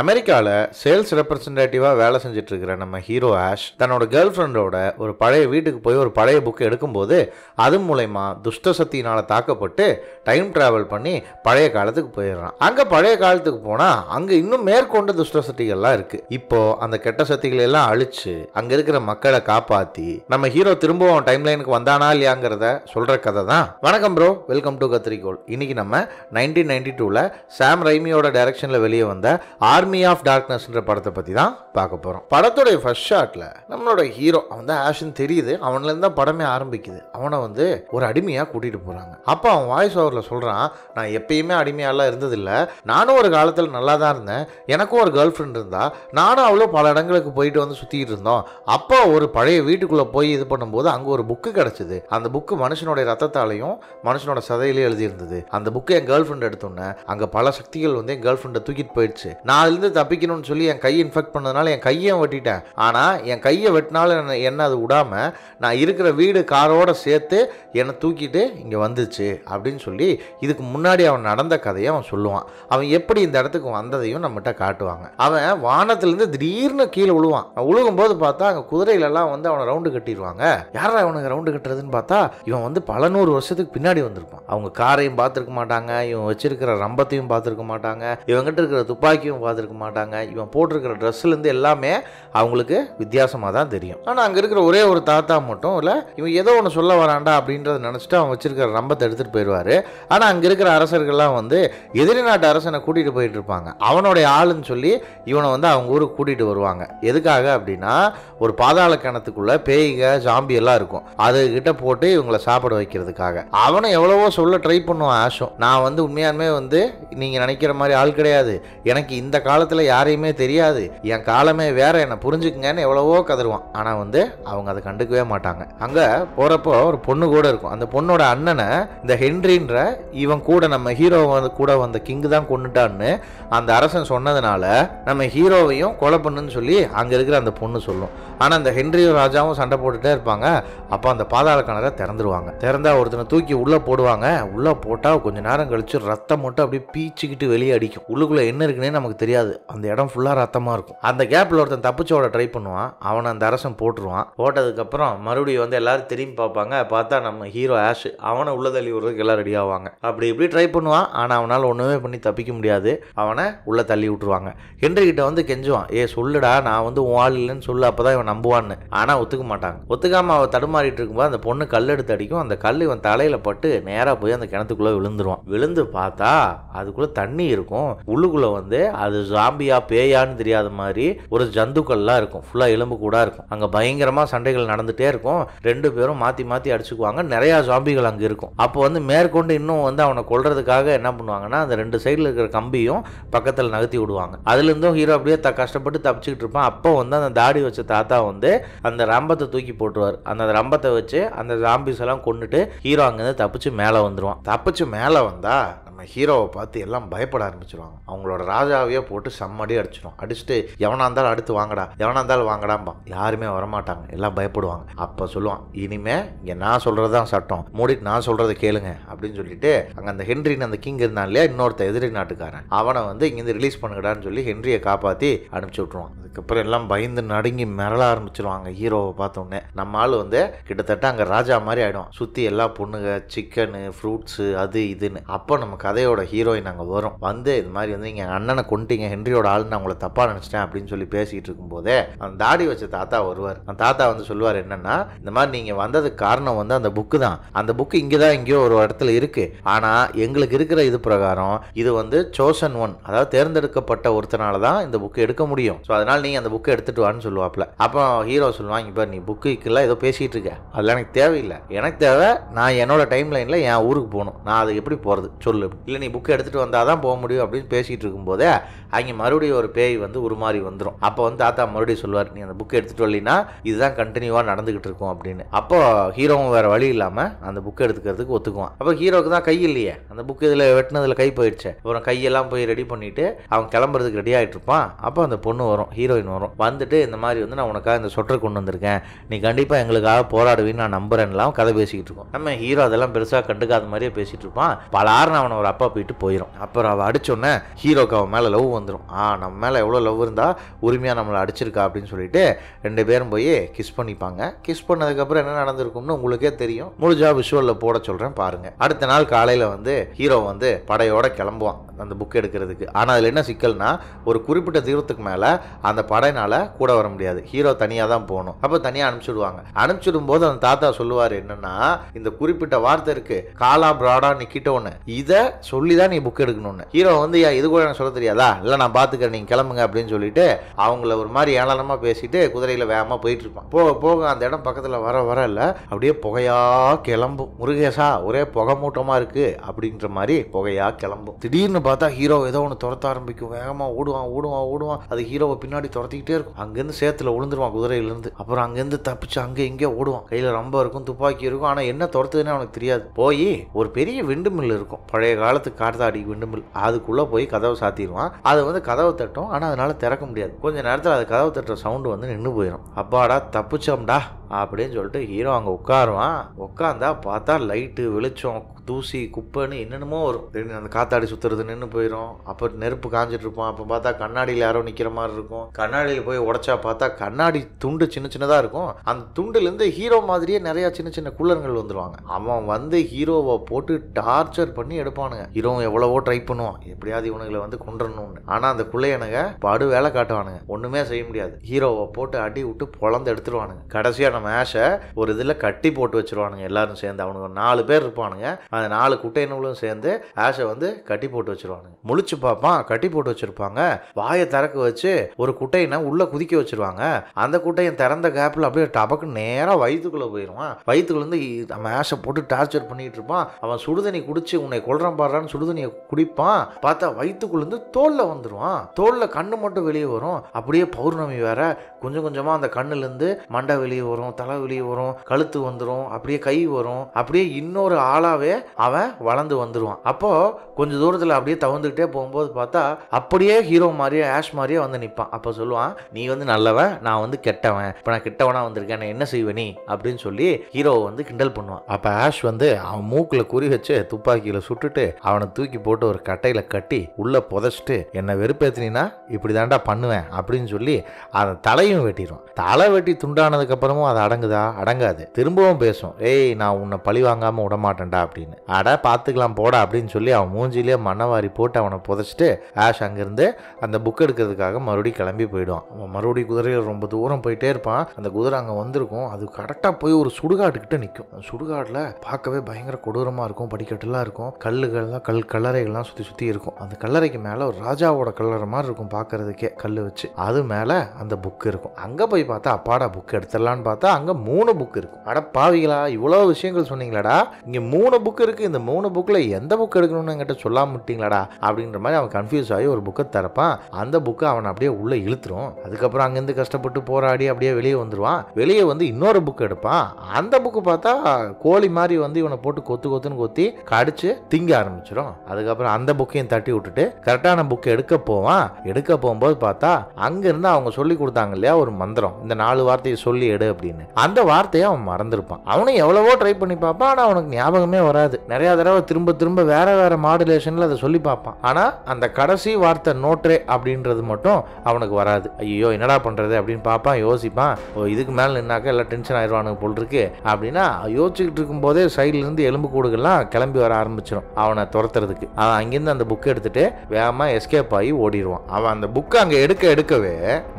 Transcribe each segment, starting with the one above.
அமெரிக்காவில் சேல்ஸ் ரெப்ரஸன்டேட்டிவாக வேலை செஞ்சிட்ருக்கிற நம்ம ஹீரோ ஆஷ் தன்னோட கேர்ள் ஃப்ரெண்டோட ஒரு பழைய வீட்டுக்கு போய் ஒரு பழைய புக்கு எடுக்கும்போது அது மூலயமா துஷ்ட சக்தியினால் தாக்கப்பட்டு டைம் ட்ராவல் பண்ணி பழைய காலத்துக்கு போயிடுறான் அங்கே பழைய காலத்துக்கு போனால் அங்கே இன்னும் மேற்கொண்ட துஷ்ட சக்திகள்லாம் இருக்குது இப்போது அந்த கெட்ட சக்திகளை எல்லாம் அழித்து அங்கே இருக்கிற மக்களை காப்பாற்றி நம்ம ஹீரோ திரும்பவும் டைம் லைனுக்கு வந்தானா இல்லையாங்கிறத சொல்கிற கதை தான் வணக்கம் ப்ரோ வெல்கம் டு கத்திரிக்கோள் இன்றைக்கி நம்ம நைன்டீன் நைன்டி டூவில் சாம் ரைமியோட டைரக்ஷனில் வெளியே வந்த ஆர் ஆர்மி ஆஃப் டார்க்னஸ்ன்ற படத்தை பற்றி தான் பார்க்க போகிறோம் படத்துடைய ஃபர்ஸ்ட் ஷாட்டில் நம்மளோட ஹீரோ அவன் தான் ஆஷன் தெரியுது அவன்லேருந்து தான் படமே ஆரம்பிக்குது அவனை வந்து ஒரு அடிமையாக கூட்டிகிட்டு போகிறாங்க அப்போ அவன் வாய்ஸ் ஓவரில் சொல்கிறான் நான் எப்பயுமே அடிமையாலாம் இருந்ததில்லை நானும் ஒரு காலத்தில் நல்லா தான் இருந்தேன் எனக்கும் ஒரு கேர்ள் ஃப்ரெண்ட் இருந்தா நானும் அவ்வளோ பல இடங்களுக்கு போயிட்டு வந்து சுற்றிட்டு இருந்தோம் அப்போ ஒரு பழைய வீட்டுக்குள்ளே போய் இது பண்ணும்போது அங்கே ஒரு புக்கு கிடச்சிது அந்த புக்கு மனுஷனுடைய ரத்தத்தாலையும் மனுஷனோட சதையிலையும் எழுதியிருந்தது அந்த புக்கு என் கேர்ள் ஃப்ரெண்ட் எடுத்தோன்னே அங்கே பல சக்திகள் வந்து என் கேர்ள் ஃப்ரெண்டை தூக்கிட்டு போயிடுச்சு நான் அதுலேருந்து தப்பிக்கணும்னு சொல்லி என் கையை இன்ஃபெக்ட் பண்ணதுனால என் கையை வெட்டிட்டேன் ஆனால் என் கையை வெட்டினாலும் என்ன அது விடாமல் நான் இருக்கிற வீடு காரோடு சேர்த்து என்னை தூக்கிட்டு இங்கே வந்துச்சு அப்படின்னு சொல்லி இதுக்கு முன்னாடி அவன் நடந்த கதையை அவன் சொல்லுவான் அவன் எப்படி இந்த இடத்துக்கு வந்ததையும் நம்மகிட்ட காட்டுவாங்க அவன் வானத்துலேருந்து திடீர்னு கீழே விழுவான் உழுகும் போது பார்த்தா அங்கே குதிரையிலலாம் வந்து அவனை ரவுண்டு கட்டிடுவாங்க யாரா அவனுக்கு ரவுண்டு கட்டுறதுன்னு பார்த்தா இவன் வந்து பல நூறு வருஷத்துக்கு பின்னாடி வந்திருப்பான் அவங்க காரையும் பார்த்துருக்க மாட்டாங்க இவன் வச்சிருக்கிற ரம்பத்தையும் பார்த்துருக்க மாட்டாங்க இவங்கிட்ட இருக்கிற துப்பாக்கியும் பார்த்து பார்த்துருக்க மாட்டாங்க இவன் போட்டிருக்கிற ட்ரெஸ்லேருந்து எல்லாமே அவங்களுக்கு வித்தியாசமாக தான் தெரியும் ஆனால் அங்கே இருக்கிற ஒரே ஒரு தாத்தா மட்டும் இல்லை இவன் ஏதோ ஒன்று சொல்ல வராண்டா அப்படின்றத நினச்சிட்டு அவன் வச்சிருக்கிற நம்பத்தை எடுத்துகிட்டு போயிடுவார் ஆனால் அங்கே இருக்கிற அரசர்கள்லாம் வந்து எதிரி நாட்டு அரசனை கூட்டிகிட்டு போயிட்டு இருப்பாங்க அவனுடைய ஆளுன்னு சொல்லி இவனை வந்து அவங்க ஊருக்கு கூட்டிகிட்டு வருவாங்க எதுக்காக அப்படின்னா ஒரு பாதாள கிணத்துக்குள்ளே பேய்க ஜாம்பி எல்லாம் இருக்கும் அதுகிட்ட போட்டு இவங்களை சாப்பிட வைக்கிறதுக்காக அவனை எவ்வளவோ சொல்ல ட்ரை பண்ணுவான் ஆசும் நான் வந்து உண்மையாலுமே வந்து நீங்கள் நினைக்கிற மாதிரி ஆள் கிடையாது எனக்கு இந்த காலத்தில் யாரையுமே தெரியாது என் காலமே வேற என்னை புரிஞ்சுக்குங்கன்னு எவ்வளவோ கதருவான் ஆனால் வந்து அவங்க அதை கண்டுக்கவே மாட்டாங்க அங்கே போகிறப்போ ஒரு பொண்ணு கூட இருக்கும் அந்த பொண்ணோட அண்ணனை இந்த ஹென்ரின்ற இவன் கூட நம்ம ஹீரோ வந்து கூட வந்த கிங் தான் கொண்டுட்டான்னு அந்த அரசன் சொன்னதுனால நம்ம ஹீரோவையும் கொலை பண்ணுன்னு சொல்லி அங்கே இருக்கிற அந்த பொண்ணு சொல்லும் ஆனால் அந்த ஹென்ரியும் ராஜாவும் சண்டை போட்டுகிட்டே இருப்பாங்க அப்போ அந்த பாதாள கணக்கை திறந்துருவாங்க திறந்தா ஒருத்தனை தூக்கி உள்ளே போடுவாங்க உள்ளே போட்டால் கொஞ்ச நேரம் கழிச்சு ரத்தம் மட்டும் அப்படியே பீச்சிக்கிட்டு வெளியே அடிக்கும் உள்ளுக்குள்ளே என்ன இருக்குன்னே நமக்கு தெரியாது அந்த இடம் ஃபுல்லாக ரத்தமாக இருக்கும் அந்த கேப்பில் ஒருத்தன் தப்பிச்சோட ட்ரை பண்ணுவான் அவனை அந்த அரசன் போட்டுருவான் போட்டதுக்கப்புறம் மறுபடியும் வந்து எல்லாரும் திரும்பி பார்ப்பாங்க பார்த்தா நம்ம ஹீரோ ஆஷ் அவனை உள்ள தள்ளி விடுறதுக்கு எல்லாம் ரெடி ஆவாங்க அப்படி இப்படி ட்ரை பண்ணுவான் ஆனால் அவனால் ஒன்றுமே பண்ணி தப்பிக்க முடியாது அவனை உள்ளே தள்ளி விட்டுருவாங்க ஹென்ரி கிட்ட வந்து கெஞ்சுவான் ஏ சொல்லுடா நான் வந்து உன் ஆள் இல்லைன்னு சொல்லு அப்போ தான் அவன் நம்புவான்னு ஆனால் ஒத்துக்க மாட்டாங்க ஒத்துக்காமல் அவன் தடுமாறிட்டு இருக்கும்போது அந்த பொண்ணு கல் எடுத்து அடிக்கும் அந்த கல் இவன் தலையில் பட்டு நேராக போய் அந்த கிணத்துக்குள்ளே விழுந்துருவான் விழுந்து பார்த்தா அதுக்குள்ளே தண்ணி இருக்கும் உள்ளுக்குள்ளே வந்து அது ஜாம்பியா பேயான்னு தெரியாத மாதிரி ஒரு ஜந்துக்கள்லாம் இருக்கும் ஃபுல்லாக எலும்பு கூட இருக்கும் அங்கே பயங்கரமாக சண்டைகள் நடந்துகிட்டே இருக்கும் ரெண்டு பேரும் மாற்றி மாற்றி அடிச்சுக்குவாங்க நிறையா ஜாம்பிகள் அங்கே இருக்கும் அப்போ வந்து மேற்கொண்டு இன்னும் வந்து அவனை கொள்றதுக்காக என்ன பண்ணுவாங்கன்னா அந்த ரெண்டு சைடில் இருக்கிற கம்பியும் பக்கத்தில் நகர்த்தி விடுவாங்க அதுலேருந்தும் ஹீரோ அப்படியே த கஷ்டப்பட்டு தப்பிச்சுக்கிட்டு இருப்பான் அப்போ வந்து அந்த தாடி வச்ச தாத்தா தாத்தா வந்து அந்த ரம்பத்தை தூக்கி போட்டுருவார் அந்த ரம்பத்தை வச்சு அந்த ஜாம்பிஸ் எல்லாம் கொண்டுட்டு ஹீரோ அங்கேருந்து தப்பிச்சு மேலே வந்துடுவான் தப்பிச்சு மேலே வந்தா நம்ம ஹீரோவை பார்த்து எல்லாம் பயப்பட ஆரம்பிச்சிருவாங்க அவங்களோட ராஜாவையே போட்டு செம்மடி அடிச்சிடும் அடிச்சுட்டு எவனா இருந்தாலும் அடுத்து வாங்கடா எவனா இருந்தாலும் வாங்கடாம்பா யாருமே வரமாட்டாங்க எல்லாம் பயப்படுவாங்க அப்போ சொல்லுவான் இனிமே இங்கே நான் சொல்கிறது தான் சட்டம் மூடிட்டு நான் சொல்கிறத கேளுங்க அப்படின்னு சொல்லிட்டு அங்கே அந்த ஹென்ரின் அந்த கிங் இருந்தான் இல்லையா இன்னொருத்த எதிரி நாட்டுக்காரன் அவனை வந்து இங்கேருந்து ரிலீஸ் பண்ணுங்கடான்னு சொல்லி ஹென்ரியை காப்பாற்றி அனுப்பிச்சி விட்ருவான் அதுக்கப்புறம் எல்லாம் பயந்து நடுங்கி மிரள ஆரம்பிச்சிருவாங்க ஹீரோவை பார்த்தோடனே நம்ம ஆள் வந்து கிட்டத்தட்ட அங்கே ராஜா மாதிரி ஆகிடும் சுற்றி எல்லா பொண்ணுங்க சிக்கனு ஃப்ரூட்ஸு அது இதுன்னு அப்போ நமக்கு கதையோட ஹீரோயின் அங்கே வரும் வந்து இது மாதிரி வந்து நீங்கள் அண்ணனை கொண்டுட்டீங்க ஹென்ரியோட ஆள் நான் உங்களை தப்பாக நினச்சிட்டேன் அப்படின்னு சொல்லி பேசிகிட்டு இருக்கும்போதே அந்த தாடி வச்ச தாத்தா வருவார் அந்த தாத்தா வந்து சொல்லுவார் என்னென்னா இந்த மாதிரி நீங்கள் வந்ததுக்கு காரணம் வந்து அந்த புக்கு தான் அந்த புக்கு இங்கே தான் எங்கேயோ ஒரு இடத்துல இருக்குது ஆனால் எங்களுக்கு இருக்கிற இது பிரகாரம் இது வந்து சோசன் ஒன் அதாவது தேர்ந்தெடுக்கப்பட்ட ஒருத்தனால தான் இந்த புக்கு எடுக்க முடியும் ஸோ அதனால் நீங்கள் அந்த புக்கை எடுத்துகிட்டு வான்னு சொல்லுவாப்ல அப்போ ஹீரோ சொல்லுவாங்க இப்போ நீ இக்கெல்லாம் ஏதோ பேசிகிட்டு இருக்க அதெல்லாம் எனக்கு தேவையில்லை எனக்கு தேவை நான் என்னோட டைம் லைனில் என் ஊருக்கு போகணும் நான் அது எப்படி போகிறது சொல்லு இல்லை நீ புக்கு எடுத்துகிட்டு வந்தால் தான் போக முடியும் அப்படின்னு பேசிகிட்டு இருக்கும்போதே அவங்க மறுபடியும் ஒரு பேய் வந்து உருமாறி வந்துடும் அப்போ வந்து தாத்தா மறுபடியும் சொல்லுவார் நீ அந்த புக்கு எடுத்துகிட்டு வரலின்னா இதுதான் கண்டினியூவாக நடந்துகிட்டு இருக்கும் அப்படின்னு அப்போ ஹீரோவும் வேறு வழி இல்லாமல் அந்த புக்கு எடுத்துக்கிறதுக்கு ஒத்துக்குவான் அப்போ ஹீரோக்கு தான் கை இல்லையே அந்த புக்கு இதில் வெட்டினதில் கை போயிடுச்சு அப்புறம் கையெல்லாம் போய் ரெடி பண்ணிவிட்டு அவன் கிளம்புறதுக்கு ரெடி ஆகிட்டு இருப்பான் அப்போ அந்த பொண்ணு வரும் ஹீரோயின் வரும் வந்துட்டு இந்த மாதிரி வந்து நான் உனக்காக இந்த சொட்டர் கொண்டு வந்திருக்கேன் நீ கண்டிப்பாக எங்களுக்காக போராடுவீன்னு நான் நம்புறேன்லாம் கதை பேசிக்கிட்டு இருக்கோம் நம்ம ஹீரோ அதெல்லாம் பெருசாக கண்டுக்காத மாதிரியே பேசிகிட்டு இருப்பான் ஆறு அவனை அவளை அப்பா போயிட்டு போயிடும் அப்புறம் அவள் அடிச்சோன்னே ஹீரோக்கு அவன் மேலே லவ் வந்துடும் ஆ நம்ம மேலே எவ்வளோ லவ் இருந்தால் உரிமையாக நம்மளை அடிச்சிருக்கா அப்படின்னு சொல்லிட்டு ரெண்டு பேரும் போய் கிஸ் பண்ணிப்பாங்க கிஸ் பண்ணதுக்கப்புறம் என்ன நடந்திருக்கும்னு உங்களுக்கே தெரியும் முழுஜா விஷுவலில் போட சொல்கிறேன் பாருங்கள் அடுத்த நாள் காலையில் வந்து ஹீரோ வந்து படையோட கிளம்புவான் அந்த புக் எடுக்கிறதுக்கு ஆனால் அதில் என்ன சிக்கல்னா ஒரு குறிப்பிட்ட தூரத்துக்கு மேலே அந்த படையினால் கூட வர முடியாது ஹீரோ தனியாக தான் போகணும் அப்போ தனியாக அனுப்பிச்சுடுவாங்க அனுப்பிச்சிடும் போது அந்த தாத்தா சொல்லுவார் என்னன்னா இந்த குறிப்பிட்ட வார்த்தை இருக்கு காலா பிராடா நிக்கிட்டோன்னு இதை சொல்லி தான் நீ புக் எடுக்கணும்னு ஹீரோ வந்து இது கூட எனக்கு சொல்ல தெரியாதா இல்லை நான் பார்த்துக்கிறேன் நீங்கள் கிளம்புங்க அப்படின்னு சொல்லிட்டு அவங்கள ஒரு மாதிரி ஏளனமாக பேசிட்டு குதிரையில் வேகமாக போயிட்டு இருப்பான் போக போக அந்த இடம் பக்கத்தில் வர வர இல்லை அப்படியே புகையாக கிளம்பும் முருகேசா ஒரே புகை மூட்டமாக இருக்குது அப்படின்ற மாதிரி புகையாக கிளம்பும் திடீர்னு பார்த்தா ஹீரோ ஏதோ ஒன்று துரத்த ஆரம்பிக்கும் வேகமாக ஓடுவான் ஓடுவான் ஓடுவான் அது ஹீரோவை பின்னாடி துரத்திக்கிட்டே இருக்கும் அங்கேருந்து சேத்துல விழுந்துருவான் குதிரையிலேருந்து அப்புறம் அங்கேருந்து தப்பிச்சு அங்கே இங்கே ஓடுவான் கையில் ரொம்ப இருக்கும் துப்பாக்கி இருக்கும் ஆனால் என்ன துரத்துதுன்னு அவனுக்கு தெரியாது போய் ஒரு பெரிய விண்டு மில் இருக்கும் பழைய காலத்து காத்தாடி விண்டுமில் அதுக்குள்ளே போய் கதவை சாத்திடுவான் அது வந்து கதவை தட்டும் ஆனால் அதனால் திறக்க முடியாது கொஞ்ச நேரத்தில் அது கதவை தட்டுற சவுண்டு வந்து நின்று போயிடும் அப்பாடா தப்பிச்சோம்டா அப்படின்னு சொல்லிட்டு ஹீரோ அங்கே உட்காருவான் உட்காந்தா பார்த்தா லைட்டு வெளிச்சம் தூசி குப்பைன்னு என்னென்னமோ வரும் அந்த காத்தாடி சுற்றுறது நின்று போயிடும் அப்போ நெருப்பு காஞ்சிட்டு இருப்போம் அப்போ பார்த்தா கண்ணாடியில் யாரோ நிற்கிற மாதிரி இருக்கும் கண்ணாடியில் போய் உடச்சா பார்த்தா கண்ணாடி துண்டு சின்ன சின்னதாக இருக்கும் அந்த துண்டுலேருந்து ஹீரோ மாதிரியே நிறையா சின்ன சின்ன குள்ளர்கள் வந்துடுவாங்க அவன் வந்து ஹீரோவை போட்டு டார்ச்சர் பண்ணி எடுப்பானுங்க ஹீரோ எவ்வளவோ ட்ரை பண்ணுவான் எப்படியாவது இவனுங்களை வந்து கொண்டுடணும்னு ஆனால் அந்த குள்ளையனுங்க படு வேலை காட்டுவானுங்க ஒன்றுமே செய்ய முடியாது ஹீரோவை போட்டு அடி விட்டு பொழந்து எடுத்துருவானுங்க கடைசியாக நம்ம ஆஷை ஒரு இதில் கட்டி போட்டு வச்சிருவானுங்க எல்லாரும் சேர்ந்து அவனுங்க நாலு பேர் இருப்பானுங்க அந்த நாலு குட்டை நூலும் சேர்ந்து ஆஷை வந்து கட்டி போட்டு வச்சிருவானுங்க முழிச்சு பார்ப்பான் கட்டி போட்டு வச்சிருப்பாங்க வாயை திறக்க வச்சு ஒரு குட்டையினை உள்ளே குதிக்க வச்சிருவாங்க அந்த குட்டையை திறந்த கேப்பில் அப்படியே டபக்கு நேராக வயிற்றுக்குள்ளே போயிடுவான் இருந்து நம்ம ஆஷை போட்டு டார்ச்சர் பண்ணிட்டு இருப்பான் அவன் சுடுதண்ணி குடிச்சு உன்னை கொள்றம் பாடுறான்னு சுடுதண்ணியை குடிப்பான் பார்த்தா வயிற்றுக்குள்ளேருந்து தோலில் வந்துடுவான் தோலில் கண்ணு மட்டும் வெளியே வரும் அப்படியே பௌர்ணமி வேற கொஞ்சம் கொஞ்சமாக அந்த கண்ணுலேருந்து மண்டை வெளியே வரும் தலை வெளியே வரும் கழுத்து வந்துடும் அப்படியே கை வரும் அப்படியே இன்னொரு ஆளாகவே அவன் வளர்ந்து வந்துடுவான் அப்போது கொஞ்சம் தூரத்தில் அப்படியே தவந்துக்கிட்டே போகும்போது பார்த்தா அப்படியே ஹீரோ மாதிரியே ஆஷ் மாதிரியே வந்து நிற்பான் அப்போ சொல்லுவான் நீ வந்து நல்லவன் நான் வந்து கெட்டவன் இப்போ நான் கெட்டவனா வந்திருக்கேன் என்ன செய்வே நீ அப்படின்னு சொல்லி ஹீரோவை வந்து கிண்டல் பண்ணுவான் அப்போ ஆஷ் வந்து அவன் மூக்கில் குறி வச்சு துப்பாக்கியில் சுட்டுட்டு அவனை தூக்கி போட்டு ஒரு கட்டையில் கட்டி உள்ளே புதைச்சிட்டு என்னை வெறுப்பேற்றினா இப்படி தாண்டா பண்ணுவேன் அப்படின்னு சொல்லி அதை தலையும் வெட்டிடும் தலை வெட்டி துண்டானதுக்கப்புறமும் அது அடங்குதா அடங்காது திரும்பவும் பேசும் ஏய் நான் உன்னை பழி வாங்காமல் விடமாட்டேன்டா அப்படின்னு அப்படின்னு அட பார்த்துக்கலாம் போட அப்படின்னு சொல்லி அவன் மூஞ்சிலேயே மண்ணவாரி போட்டு அவனை புதைச்சிட்டு ஆஷ் அங்கேருந்து அந்த புக் எடுக்கிறதுக்காக மறுபடியும் கிளம்பி போயிடுவான் அவன் மறுபடியும் குதிரையில் ரொம்ப தூரம் போயிட்டே இருப்பான் அந்த குதிரை அங்கே வந்திருக்கும் அது கரெக்டாக போய் ஒரு சுடுகாட்டுக்கிட்ட நிற்கும் சுடுகாட்டில் பார்க்கவே பயங்கர கொடூரமாக இருக்கும் படிக்கட்டுலாம் இருக்கும் கல்லுகள்லாம் கல் கல்லறைகள்லாம் சுற்றி சுற்றி இருக்கும் அந்த கல்லறைக்கு மேலே ஒரு ராஜாவோட கல்லறை மாதிரி இருக்கும் பார்க்கறதுக்கே கல் வச்சு அது மேலே அந்த புக் இருக்கும் அங்கே போய் பார்த்தா அப்பாடா புக் எடுத்துடலான்னு பார்த்தா அங்கே மூணு புக் இருக்கும் அட பாவிகளா இவ்வளோ விஷயங்கள் சொன்னீங்களாடா இங்கே மூணு புக் இருக்கு இந்த மூணு புக்கில் எந்த புக் எடுக்கணும்னு என்கிட்ட சொல்ல முட்டிங்களாடா அப்படின்ற மாதிரி அவன் கன்ஃபியூஸ் ஆகி ஒரு புக்கை திறப்பான் அந்த புக்கை அவன் அப்படியே உள்ளே இழுத்துரும் அதுக்கப்புறம் அங்கேருந்து கஷ்டப்பட்டு போராடி அப்படியே வெளியே வந்துடுவான் வெளியே வந்து இன்னொரு புக் எடுப்பான் அந்த புக்கு பார்த்தா கோழி மாதிரி வந்து இவனை போட்டு கொத்து கொத்துன்னு கொத்தி கடிச்சு திங்க ஆரம்பிச்சிடும் அதுக்கப்புறம் அந்த புக்கையும் தட்டி விட்டுட்டு கரெக்டான புக்கை எடுக்க போவான் எடுக்க போகும்போது பார்த்தா அங்கேருந்து அவங்க சொல்லி கொடுத்தாங்க இல்லையா ஒரு மந்திரம் இந்த நாலு வார்த்தையை சொல்லி எடு அப்படின்னு அந்த வார்த்தையை அவன் மறந்துருப்பான் அவனும் எவ்வளவோ ட்ரை பண்ணி பார்ப்பான் ஆனால் அவனுக்கு ஞாபகமே வராது வருது நிறையா தடவை திரும்ப திரும்ப வேற வேற மாடுலேஷனில் அதை சொல்லி பார்ப்பான் ஆனால் அந்த கடைசி வார்த்தை நோட்ரே அப்படின்றது மட்டும் அவனுக்கு வராது ஐயோ என்னடா பண்ணுறது அப்படின்னு பார்ப்பான் யோசிப்பான் ஓ இதுக்கு மேலே நின்னாக்க எல்லாம் டென்ஷன் ஆயிடுவானு போல் இருக்கு அப்படின்னா யோசிச்சுக்கிட்டு இருக்கும்போதே சைட்லேருந்து எலும்பு கூடுகள்லாம் கிளம்பி வர ஆரம்பிச்சிடும் அவனை துரத்துறதுக்கு அவன் அங்கேருந்து அந்த புக்கை எடுத்துட்டு வேகமாக எஸ்கேப் ஆகி ஓடிடுவான் அவன் அந்த புக்கை அங்கே எடுக்க எடுக்கவே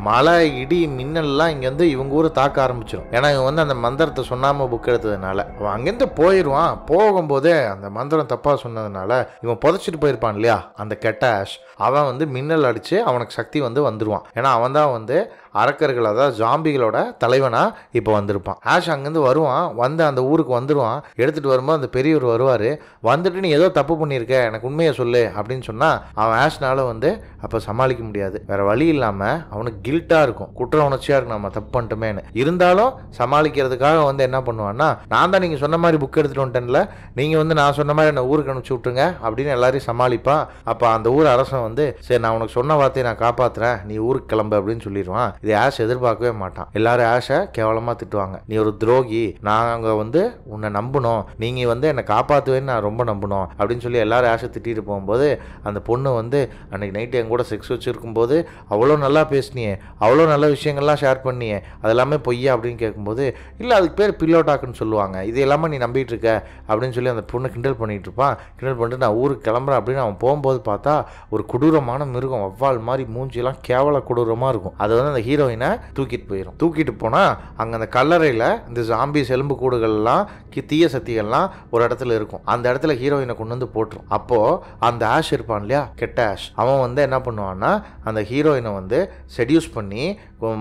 மழை இடி மின்னல்லாம் இங்கேருந்து இவங்க ஊரை தாக்க ஆரம்பிச்சிடும் ஏன்னா இவன் வந்து அந்த மந்திரத்தை சொன்னாமல் புக் எடுத்ததுனால அவன் அங்கேருந்து போயிடுவான் போகும்போது போதே அந்த மந்திரம் தப்பாக சொன்னதுனால இவன் புதைச்சிட்டு போயிருப்பான் இல்லையா அந்த கெட்ட ஆஷ் அவன் வந்து மின்னல் அடித்து அவனுக்கு சக்தி வந்து வந்துருவான் ஏன்னா அவன் தான் வந்து அரக்கர்கள் அதாவது ஜாம்பிகளோட தலைவனாக இப்போ வந்திருப்பான் ஆஷ் அங்கேருந்து வருவான் வந்து அந்த ஊருக்கு வந்துடுவான் எடுத்துகிட்டு வரும்போது அந்த பெரியவர் வருவார் வந்துட்டு நீ ஏதோ தப்பு பண்ணியிருக்க எனக்கு உண்மையை சொல்லு அப்படின்னு சொன்னால் அவன் ஆஷ்னால வந்து அப்போ சமாளிக்க முடியாது வேற வழி இல்லாமல் அவனுக்கு கில்ட்டாக இருக்கும் குற்ற உணர்ச்சியாக இருக்கும் நம்ம தப்பு பண்ணிட்டோமேனு இருந்தாலும் சமாளிக்கிறதுக்காக வந்து என்ன பண்ணுவான்னா நான் தான் நீங்கள் சொன்ன மாதிரி புக் எடுத்துகிட்டு வந்துட்டேன்ல நீங்கள் வந்து நான் சொன்ன மாதிரி என்னை ஊருக்கு அனுப்பிச்சி விட்ருங்க அப்படின்னு எல்லாரையும் சமாளிப்பான் அப்போ அந்த ஊர் அரசன் வந்து சரி நான் உனக்கு சொன்ன வார்த்தையை நான் காப்பாற்றுறேன் நீ ஊருக்கு கிளம்பு அப்படின்னு சொல்லிடுவான் இது ஆஷ் எதிர்பார்க்கவே மாட்டான் எல்லாரும் ஆஷை கேவலமாக திட்டுவாங்க நீ ஒரு துரோகி நாங்கள் வந்து உன்னை நம்பணும் நீங்கள் வந்து என்னை காப்பாற்றுவேன்னு நான் ரொம்ப நம்பணும் அப்படின்னு சொல்லி எல்லாரும் ஆஷை திட்டிட்டு போகும்போது அந்த பொண்ணு வந்து அன்றைக்கி நைட்டு என் கூட செக்ஸ் வச்சிருக்கும் போது அவ்வளோ நல்லா பேசினியே அவ்வளோ நல்ல விஷயங்கள்லாம் ஷேர் பண்ணியே அதெல்லாமே பொய்யா அப்படின்னு கேட்கும்போது இல்லை அதுக்கு பேர் பில்லோ டாக்குன்னு சொல்லுவாங்க இது எல்லாமே நீ நம்பிட்டு இருக்க அப்படின்னு சொல்லி அந்த பொண்ணு கிண்டல் பண்ணிகிட்டு இருப்பான் கிண்டல் பண்ணிட்டு நான் ஊருக்கு கிளம்புறேன் அப்படின்னு அவன் போகும்போது பார்த்தா ஒரு கொடூரமான மிருகம் வவ்வால் மாதிரி மூஞ்சிலாம் கேவல கொடூரமாக இருக்கும் அது வந்து அந்த ஹீரோ ஹீரோயினை தூக்கிட்டு போயிடும் தூக்கிட்டு போனால் அங்கே அந்த கல்லறையில் இந்த ஜாம்பி செலும்பு கூடுகள்லாம் தீய சக்திகள்லாம் ஒரு இடத்துல இருக்கும் அந்த இடத்துல ஹீரோயினை கொண்டு வந்து போட்டுரும் அப்போது அந்த ஆஷ் இருப்பான் இல்லையா கெட்ட ஆஷ் அவன் வந்து என்ன பண்ணுவான்னா அந்த ஹீரோயினை வந்து செடியூஸ் பண்ணி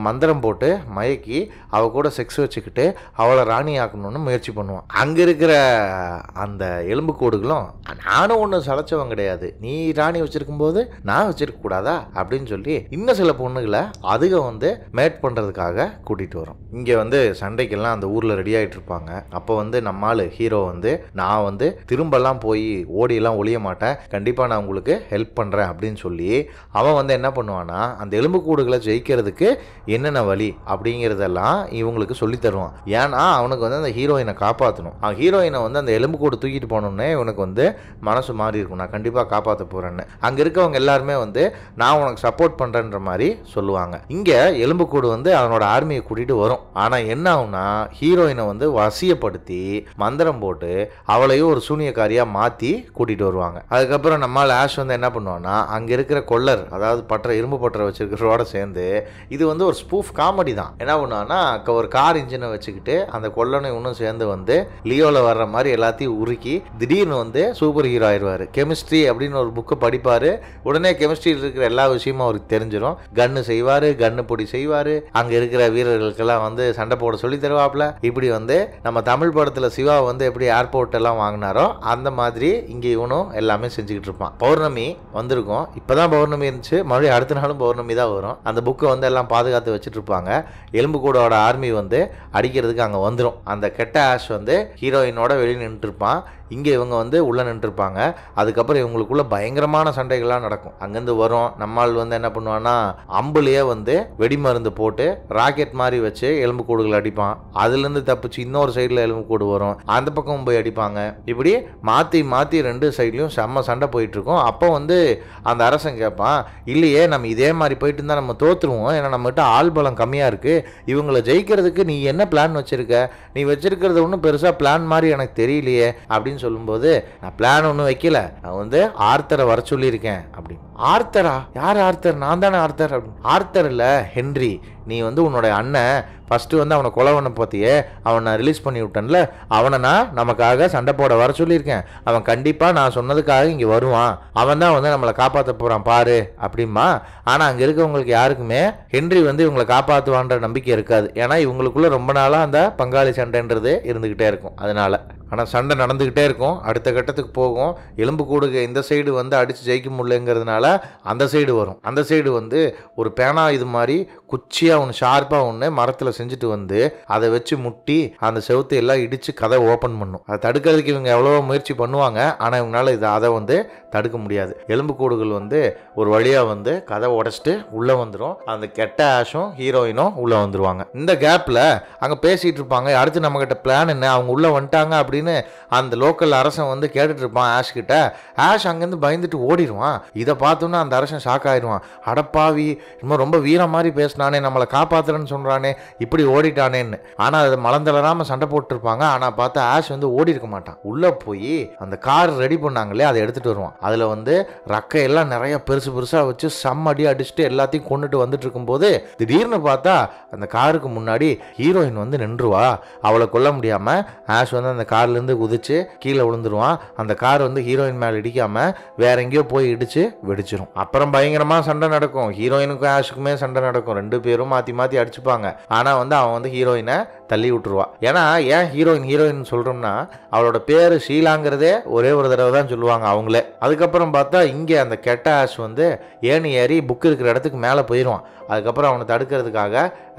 மந்திரம் போட்டு மயக்கி அவ கூட செக்ஸ் வச்சுக்கிட்டு அவளை ராணி ஆக்கணும்னு முயற்சி பண்ணுவான் அங்கே இருக்கிற அந்த எலும்பு கோடுகளும் நானும் ஒன்றும் சளைச்சவன் கிடையாது நீ ராணி வச்சிருக்கும் போது நான் வச்சிருக்க கூடாதா அப்படின்னு சொல்லி இன்னும் சில பொண்ணுகளை அதுக வந்து வந்து மேட் பண்ணுறதுக்காக கூட்டிகிட்டு வரும் இங்கே வந்து சண்டைக்கெல்லாம் அந்த ஊரில் ரெடி ஆகிட்டு இருப்பாங்க அப்போ வந்து நம்மால் ஹீரோ வந்து நான் வந்து திரும்பலாம் போய் ஓடியெல்லாம் ஒழிய மாட்டேன் கண்டிப்பாக நான் உங்களுக்கு ஹெல்ப் பண்ணுறேன் அப்படின்னு சொல்லி அவன் வந்து என்ன பண்ணுவான்னா அந்த எலும்புக்கூடுகளை ஜெயிக்கிறதுக்கு என்னென்ன வழி அப்படிங்கிறதெல்லாம் இவங்களுக்கு சொல்லி தருவான் ஏன்னா அவனுக்கு வந்து அந்த ஹீரோயினை காப்பாற்றணும் அவன் ஹீரோயினை வந்து அந்த எலும்பு கூடு தூக்கிட்டு போனோன்னே இவனுக்கு வந்து மனசு மாறி இருக்கும் நான் கண்டிப்பாக காப்பாற்ற போகிறேன்னு அங்கே இருக்கவங்க எல்லாருமே வந்து நான் உனக்கு சப்போர்ட் பண்ணுறேன்ற மாதிரி சொல்லுவாங்க இங்கே எலும்புக்கூடு வந்து அவனோட ஆர்மியை கூட்டிகிட்டு வரும் ஆனால் என்ன ஆகும்னா ஹீரோயினை வந்து வசியப்படுத்தி மந்திரம் போட்டு அவளையும் ஒரு சூனியக்காரியாக மாற்றி கூட்டிகிட்டு வருவாங்க அதுக்கப்புறம் நம்மால் ஆஷ் வந்து என்ன பண்ணுவான்னா அங்கே இருக்கிற கொள்ளர் அதாவது பற்ற இரும்பு பற்ற வச்சிருக்கிறோட சேர்ந்து இது வந்து ஒரு ஸ்பூஃப் காமெடி தான் என்ன பண்ணுவான்னா ஒரு கார் இன்ஜினை வச்சுக்கிட்டு அந்த கொள்ளனை இன்னும் சேர்ந்து வந்து லியோவில் வர்ற மாதிரி எல்லாத்தையும் உருக்கி திடீர்னு வந்து சூப்பர் ஹீரோ ஆயிடுவார் கெமிஸ்ட்ரி அப்படின்னு ஒரு புக்கை படிப்பார் உடனே கெமிஸ்ட்ரியில் இருக்கிற எல்லா விஷயமும் அவருக்கு தெரிஞ்சிடும் கன்று செய்வார் கன்று அப்படி செய்வார் அங்கே இருக்கிற வீரர்களுக்கெல்லாம் வந்து சண்டை போட சொல்லி தருவாப்ல இப்படி வந்து நம்ம தமிழ் படத்தில் சிவா வந்து எப்படி ஏர்போர்ட் எல்லாம் வாங்கினாரோ அந்த மாதிரி இங்கே இவனும் எல்லாமே செஞ்சுக்கிட்டு இருப்பான் பௌர்ணமி வந்திருக்கும் இப்பதான் பௌர்ணமி இருந்துச்சு மறுபடியும் அடுத்த நாளும் பௌர்ணமி தான் வரும் அந்த புக்கை வந்து எல்லாம் பாதுகாத்து வச்சுட்டு இருப்பாங்க எலும்புக்கூடோட ஆர்மி வந்து அடிக்கிறதுக்கு அங்கே வந்துடும் அந்த கெட்ட ஆஷ் வந்து ஹீரோயினோட வெளியே நின்றுட்டு இருப்பான் இங்கே இவங்க வந்து உள்ளே நின்றுருப்பாங்க அதுக்கப்புறம் இவங்களுக்குள்ள பயங்கரமான சண்டைகள்லாம் நடக்கும் அங்கேருந்து வரும் நம்மால் வந்து என்ன பண்ணுவான்னா அம்புலேயே வந்து வெடிமருந்து போட்டு ராக்கெட் மாதிரி வச்சு எலும்பு கூடுகள் அடிப்பான் அதுலேருந்து தப்பிச்சு இன்னொரு சைடில் எலும்பு கூடு வரும் அந்த பக்கம் போய் அடிப்பாங்க இப்படி மாற்றி மாற்றி ரெண்டு சைட்லையும் செம்ம சண்டை போயிட்டுருக்கும் அப்போ வந்து அந்த அரசன் கேட்பான் இல்லையே நம்ம இதே மாதிரி போயிட்டு இருந்தால் நம்ம தோற்றுருவோம் ஏன்னா நம்மகிட்ட ஆள் பலம் கம்மியாக இருக்குது இவங்களை ஜெயிக்கிறதுக்கு நீ என்ன பிளான் வச்சுருக்க நீ வச்சுருக்கிறது ஒன்றும் பெருசாக பிளான் மாதிரி எனக்கு தெரியலையே அப்படின்னு அப்படின்னு சொல்லும்போது நான் பிளான் ஒன்றும் வைக்கல நான் வந்து ஆர்த்தரை வர சொல்லியிருக்கேன் அப்படின்னு ஆர்த்தரா யார் ஆர்த்தர் நான் தானே ஆர்த்தர் அப்படின்னு ஆர்த்தர் இல்லை ஹென்றி நீ வந்து உன்னோட அண்ணன் ஃபஸ்ட்டு வந்து அவனை கொலவனை பற்றியே அவனை நான் ரிலீஸ் பண்ணி விட்டேன்ல அவனை நான் நமக்காக சண்டை போட வர சொல்லியிருக்கேன் அவன் கண்டிப்பாக நான் சொன்னதுக்காக இங்கே வருவான் அவன் தான் வந்து நம்மளை காப்பாற்ற போகிறான் பாரு அப்படிமா ஆனால் அங்கே இருக்கவங்களுக்கு யாருக்குமே ஹென்றி வந்து இவங்களை காப்பாற்றுவான்ற நம்பிக்கை இருக்காது ஏன்னா இவங்களுக்குள்ளே ரொம்ப நாளாக அந்த பங்காளி சண்டைன்றது இருந்துக்கிட்டே இருக்கும் அதனால் ஆனால் சண்டை நடந்துக்கிட்டே இருக்கும் அடுத்த கட்டத்துக்கு போகும் எலும்பு கூடுக இந்த சைடு வந்து அடித்து ஜெயிக்க முடியலங்கிறதுனால அந்த சைடு வரும் அந்த சைடு வந்து ஒரு பேனா இது மாதிரி குச்சியாக கத்தியில் ஒன்று ஷார்ப்பாக ஒன்று மரத்தில் செஞ்சுட்டு வந்து அதை வச்சு முட்டி அந்த செவத்தை எல்லாம் இடித்து கதை ஓப்பன் பண்ணும் அதை தடுக்கிறதுக்கு இவங்க எவ்வளோ முயற்சி பண்ணுவாங்க ஆனால் இவங்களால இதை அதை வந்து தடுக்க முடியாது எலும்புக்கூடுகள் வந்து ஒரு வழியாக வந்து கதை உடச்சிட்டு உள்ளே வந்துடும் அந்த கெட்ட ஆஷும் ஹீரோயினும் உள்ளே வந்துடுவாங்க இந்த கேப்பில் அங்கே பேசிகிட்டு இருப்பாங்க அடுத்து நம்மக்கிட்ட பிளான் என்ன அவங்க உள்ளே வந்துட்டாங்க அப்படின்னு அந்த லோக்கல் அரசன் வந்து கேட்டுட்டு இருப்பான் ஆஷ் கிட்ட ஆஷ் அங்கேருந்து பயந்துட்டு ஓடிடுவான் இதை பார்த்தோன்னா அந்த அரசன் ஷாக் ஆயிடுவான் அடப்பாவி இன்னும் ரொம்ப வீர மாதிரி பேசினானே நம்மளை காப்பாத்துறேன்னு சொல்கிறானே இப்படி ஓடிட்டானேன்னு ஆனால் அதை மலந்தளராமல் சண்டை போட்டுருப்பாங்க ஆனால் பார்த்தா ஆஷ் வந்து ஓடி இருக்க மாட்டான் உள்ளே போய் அந்த கார் ரெடி பண்ணாங்களே அதை எடுத்துகிட்டு வருவான் அதில் வந்து ரக்கையெல்லாம் நிறைய பெருசு பெருசாக வச்சு செம்ம அடி அடிச்சுட்டு எல்லாத்தையும் கொண்டுட்டு வந்துட்டு இருக்கும்போது திடீர்னு பார்த்தா அந்த காருக்கு முன்னாடி ஹீரோயின் வந்து நின்றுவா அவளை கொல்ல முடியாமல் ஆஷ் வந்து அந்த கார்லேருந்து குதிச்சு கீழே விழுந்துருவான் அந்த கார் வந்து ஹீரோயின் மேலே இடிக்காமல் வேற எங்கேயோ போய் இடித்து வெடிச்சிரும் அப்புறம் பயங்கரமாக சண்டை நடக்கும் ஹீரோயினுக்கும் ஆஷுக்குமே சண்டை நடக்கும் ரெண்டு பேரும் மாற்றி மாற்றி அடிச்சுப்பாங்க ஆனால் வந்து அவன் வந்து ஹீரோயினை தள்ளி விட்டுருவா ஏன்னா ஏன் ஹீரோயின் ஹீரோயின் சொல்கிறோம்னா அவளோட பேர் ஷீலாங்கிறதே ஒரே ஒரு தடவை தான் சொல்லுவாங்க அவங்களே அதுக்கப்புறம் பார்த்தா இங்கே அந்த கெட்ட ஆஷ் வந்து ஏணி ஏறி புக் இருக்கிற இடத்துக்கு மேலே போயிடுவான் அதுக்கப்புறம் அவனை தடுக்கிறதுக்காக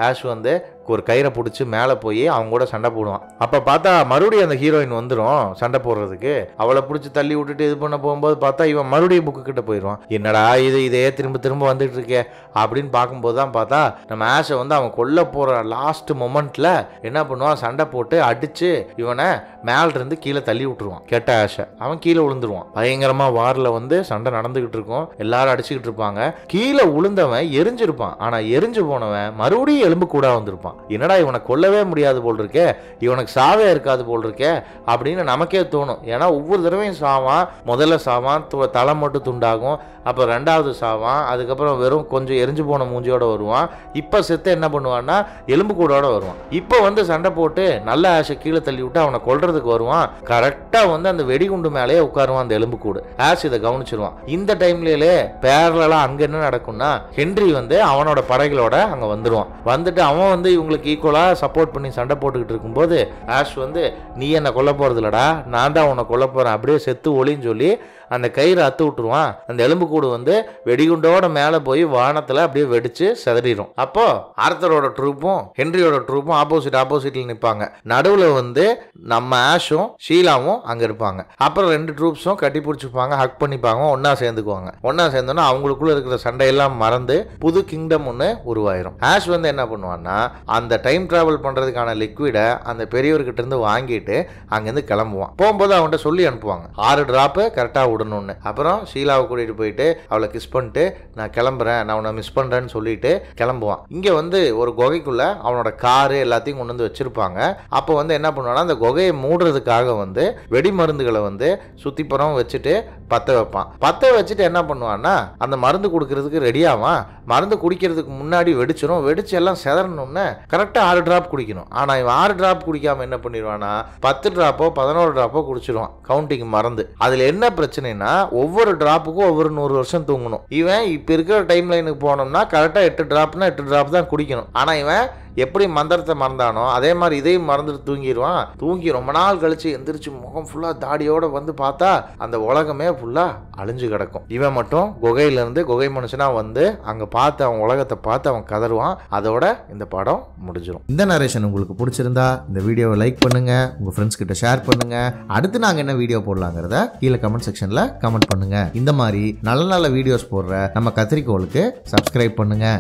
ஆஷ் வந்து ஒரு கயிறை பிடிச்சி மேலே போய் அவங்க கூட சண்டை போடுவான் அப்போ பார்த்தா மறுபடியும் அந்த ஹீரோயின் வந்துடும் சண்டை போடுறதுக்கு அவளை பிடிச்சி தள்ளி விட்டுட்டு இது பண்ண போகும்போது பார்த்தா இவன் மறுபடியும் புக்கு கிட்ட போயிடுவான் என்னடா இது இதே திரும்ப திரும்ப வந்துட்டு இருக்கே அப்படின்னு பார்க்கும்போது தான் பார்த்தா நம்ம ஆஷை வந்து அவன் கொல்ல போகிற லாஸ்ட் மொமெண்ட்டில் என்ன பண்ணுவான் சண்டை போட்டு அடித்து இவனை மேலிருந்து கீழே தள்ளி விட்டுருவான் கெட்ட ஆஷை அவன் கீழே விழுந்துருவான் பயங்கரமாக வாரில் வந்து சண்டை நடந்துக்கிட்டு இருக்கும் எல்லாரும் அடிச்சுக்கிட்டு இருப்பாங்க கீழே விழுந்தவன் எரிஞ்சிருப்பான் ஆனால் எரிஞ்சு போனவன் மறுபடியும் எலும்பு கூட வந்திருப்பான் என்னடா இவனை கொல்லவே முடியாது போல் இருக்கே இவனுக்கு சாவே இருக்காது போல் இருக்கே அப்படின்னு நமக்கே தோணும் ஏன்னா ஒவ்வொரு தடவையும் சாவான் முதல்ல சாவான் தலை மட்டும் துண்டாகும் அப்போ ரெண்டாவது சாவான் அதுக்கப்புறம் வெறும் கொஞ்சம் எரிஞ்சு போன மூஞ்சியோட வருவான் இப்போ செத்து என்ன பண்ணுவான்னா எலும்பு கூடோட வருவான் இப்போ வந்து சண்டை போட்டு நல்ல ஆசை கீழே தள்ளி விட்டு அவனை கொல்றதுக்கு வருவான் கரெக்டாக வந்து அந்த வெடிகுண்டு மேலேயே உட்காருவான் அந்த எலும்பு கூடு ஆஷ் இதை கவனிச்சிருவான் இந்த டைம்லேயே பேரலாம் அங்கே என்ன நடக்கும்னா ஹென்றி வந்து அவனை அவனோட படைகளோட அங்கே வந்துடுவான் வந்துட்டு அவன் வந்து இவங்களுக்கு ஈக்குவலாக சப்போர்ட் பண்ணி சண்டை போட்டுக்கிட்டு இருக்கும்போது ஆஷ் வந்து நீ என்னை கொல்ல போகிறது இல்லடா நான் தான் உன்னை கொல்ல போகிறேன் அப்படியே செத்து ஒளின்னு சொல்லி அந்த கயிறு அத்து விட்டுருவான் அந்த எலும்புக்கூடு வந்து வெடிகுண்டோட மேலே போய் வானத்தில் அப்படியே வெடிச்சு செதறிடும் அப்போ ஆர்த்தரோட ட்ரூப்பும் ஹென்ரியோட ட்ரூப்பும் ஆப்போசிட் ஆப்போசிட்ல நிற்பாங்க நடுவில் வந்து நம்ம ஆஷும் ஷீலாவும் அங்கே இருப்பாங்க அப்புறம் ரெண்டு ட்ரூப்ஸும் கட்டி பிடிச்சிப்பாங்க ஹக் பண்ணிப்பாங்க ஒன்னா சேர்ந்துக்குவாங்க ஒன்னா சேர்ந்தோன்னா அவங்களுக்குள்ள இருக்கிற சண்டையெல்லாம் மறந்து புது கிங்டம் காகிதம் ஒன்று உருவாயிரும் ஆஷ் வந்து என்ன பண்ணுவான்னா அந்த டைம் ட்ராவல் பண்ணுறதுக்கான லிக்விடை அந்த பெரியவர்கிட்ட இருந்து வாங்கிட்டு அங்கேருந்து கிளம்புவான் போகும்போது அவன்கிட்ட சொல்லி அனுப்புவாங்க ஆறு ட்ராப்பு கரெக்டாக விடணும்னு அப்புறம் ஷீலாவை கூட்டிகிட்டு போயிட்டு அவளை கிஸ் பண்ணிட்டு நான் கிளம்புறேன் நான் உன்னை மிஸ் பண்ணுறேன்னு சொல்லிட்டு கிளம்புவான் இங்கே வந்து ஒரு குகைக்குள்ளே அவனோட காரு எல்லாத்தையும் கொண்டு வந்து வச்சுருப்பாங்க அப்போ வந்து என்ன பண்ணுவான்னா அந்த குகையை மூடுறதுக்காக வந்து வெடி மருந்துகளை வந்து சுத்திப்புறம் வச்சுட்டு பற்ற வைப்பான் பற்ற வச்சுட்டு என்ன பண்ணுவான்னா அந்த மருந்து கொடுக்கறதுக்கு ரெடியாவான் மருந்து குடிக்க வெடிக்கிறதுக்கு முன்னாடி வெடிச்சிடும் வெடிச்சு எல்லாம் செதறணும்னா கரெக்டாக ஆறு ட்ராப் குடிக்கணும் ஆனால் இவன் ஆறு ட்ராப் குடிக்காமல் என்ன பண்ணிடுவான்னா பத்து ட்ராப்போ பதினோரு ட்ராப்போ குடிச்சிடுவான் கவுண்டிங் மறந்து அதில் என்ன பிரச்சனைனா ஒவ்வொரு ட்ராப்புக்கும் ஒவ்வொரு நூறு வருஷம் தூங்கணும் இவன் இப்போ இருக்கிற டைம் லைனுக்கு போனோம்னா கரெக்டாக எட்டு ட்ராப்னா எட்டு ட்ராப் தான் குடிக்கணும் ஆனால் இவன் எப்படி மந்திரத்தை மறந்தானோ அதே மாதிரி இதையும் மறந்துட்டு தூங்கிடுவான் தூங்கி ரொம்ப நாள் கழிச்சு எந்திரிச்சு முகம் ஃபுல்லாக தாடியோடு வந்து பார்த்தா அந்த உலகமே ஃபுல்லாக அழிஞ்சு கிடக்கும் இவன் மட்டும் குகையிலேருந்து குகை மனுஷனாக வந்து அங்கே பார்த்து அவன் உலக உலகத்தை பார்த்து அவன் கதருவான் அதோட இந்த படம் முடிஞ்சிடும் இந்த நரேஷன் உங்களுக்கு பிடிச்சிருந்தா இந்த வீடியோவை லைக் பண்ணுங்க உங்க ஃப்ரெண்ட்ஸ் கிட்ட ஷேர் பண்ணுங்க அடுத்து நாங்கள் என்ன வீடியோ போடலாங்கிறத கீழே கமெண்ட் செக்ஷன்ல கமெண்ட் பண்ணுங்க இந்த மாதிரி நல்ல நல்ல வீடியோஸ் போடுற நம்ம கத்திரிக்கோளுக்கு சப்ஸ்கிரைப் பண்ணுங்க